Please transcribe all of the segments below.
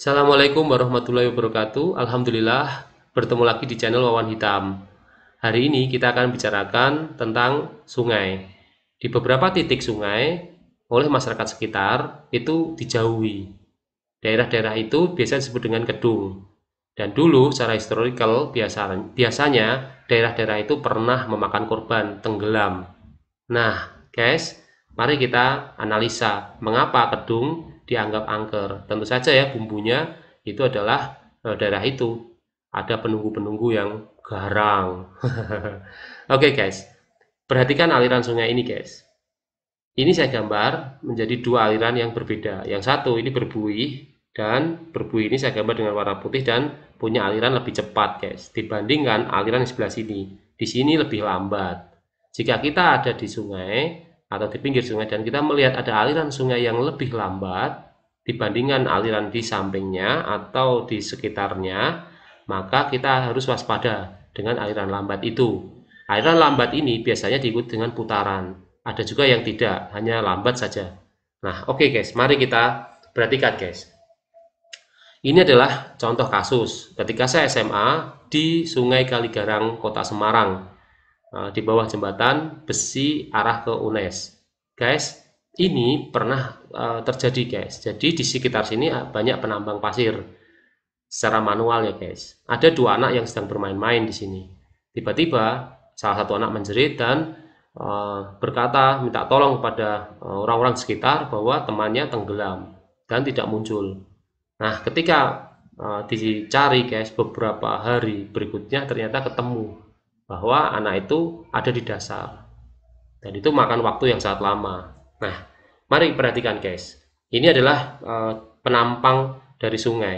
Assalamualaikum warahmatullahi wabarakatuh. Alhamdulillah bertemu lagi di channel Wawan Hitam. Hari ini kita akan bicarakan tentang sungai. Di beberapa titik sungai oleh masyarakat sekitar itu dijauhi. Daerah-daerah itu biasa disebut dengan gedung. Dan dulu secara historical biasanya, daerah-daerah itu pernah memakan korban tenggelam. Nah, guys, mari kita analisa mengapa gedung dianggap angker. Tentu saja ya bumbunya itu adalah eh, daerah itu. Ada penunggu-penunggu yang garang. Oke okay, guys, perhatikan aliran sungai ini guys. Ini saya gambar menjadi dua aliran yang berbeda. Yang satu ini berbuih dan berbuih ini saya gambar dengan warna putih dan punya aliran lebih cepat guys dibandingkan aliran di sebelah sini. Di sini lebih lambat. Jika kita ada di sungai, atau di pinggir sungai dan kita melihat ada aliran sungai yang lebih lambat dibandingkan aliran di sampingnya atau di sekitarnya, maka kita harus waspada dengan aliran lambat itu. Aliran lambat ini biasanya diikuti dengan putaran. Ada juga yang tidak, hanya lambat saja. Nah, oke okay guys, mari kita perhatikan guys. Ini adalah contoh kasus ketika saya SMA di Sungai Kaligarang, Kota Semarang Eh, di bawah jembatan besi arah ke UNES. Guys, ini pernah eh, terjadi guys. Jadi di sekitar sini eh, banyak penambang pasir secara manual ya guys. Ada dua anak yang sedang bermain-main di sini. Tiba-tiba salah satu anak menjerit dan berkata minta tolong kepada orang-orang sekitar bahwa temannya tenggelam dan tidak muncul. Nah, ketika dicari guys beberapa hari berikutnya ternyata ketemu bahwa anak itu ada di dasar dan itu makan waktu yang sangat lama. Nah, mari perhatikan guys. Ini adalah e, penampang dari sungai.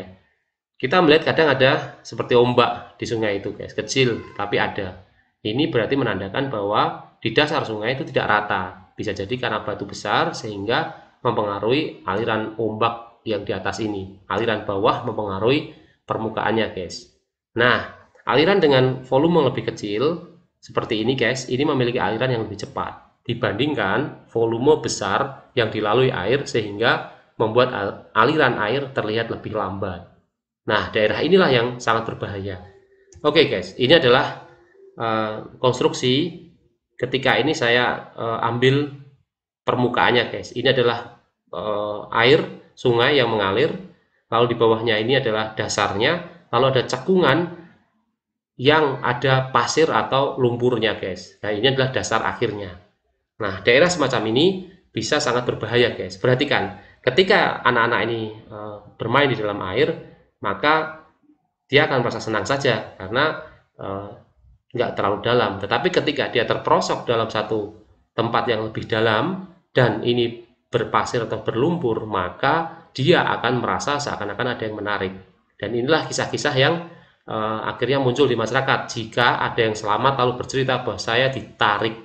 Kita melihat kadang ada seperti ombak di sungai itu guys, kecil tapi ada. Ini berarti menandakan bahwa di dasar sungai itu tidak rata. Bisa jadi karena batu besar sehingga mempengaruhi aliran ombak yang di atas ini. Aliran bawah mempengaruhi permukaannya guys. Nah, Aliran dengan volume lebih kecil seperti ini guys, ini memiliki aliran yang lebih cepat dibandingkan volume besar yang dilalui air sehingga membuat aliran air terlihat lebih lambat. Nah, daerah inilah yang sangat berbahaya. Oke okay guys, ini adalah uh, konstruksi ketika ini saya uh, ambil permukaannya guys. Ini adalah uh, air sungai yang mengalir, lalu di bawahnya ini adalah dasarnya, lalu ada cekungan yang ada pasir atau lumpurnya guys. Nah ini adalah dasar akhirnya. Nah daerah semacam ini bisa sangat berbahaya guys. Perhatikan ketika anak-anak ini e, bermain di dalam air maka dia akan merasa senang saja karena e, nggak terlalu dalam. Tetapi ketika dia terperosok dalam satu tempat yang lebih dalam dan ini berpasir atau berlumpur maka dia akan merasa seakan-akan ada yang menarik. Dan inilah kisah-kisah yang uh, akhirnya muncul di masyarakat jika ada yang selamat lalu bercerita bahwa saya ditarik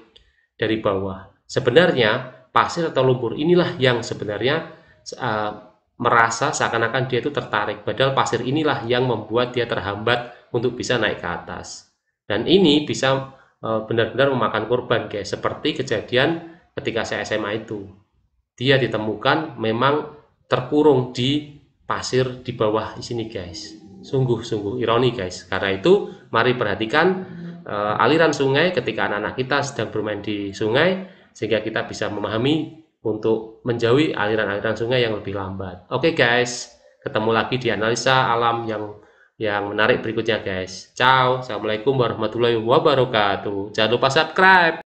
dari bawah sebenarnya pasir atau lumpur inilah yang sebenarnya uh, merasa seakan-akan dia itu tertarik padahal pasir inilah yang membuat dia terhambat untuk bisa naik ke atas dan ini bisa eh, benar-benar memakan korban guys seperti kejadian ketika saya SMA itu dia ditemukan memang terkurung di pasir di bawah di sini guys Sungguh-sungguh ironi guys. Karena itu mari perhatikan uh, aliran sungai ketika anak-anak kita sedang bermain di sungai sehingga kita bisa memahami untuk menjauhi aliran-aliran sungai yang lebih lambat. Oke okay guys, ketemu lagi di analisa alam yang yang menarik berikutnya guys. Ciao, Assalamualaikum warahmatullahi wabarakatuh. Jangan lupa subscribe.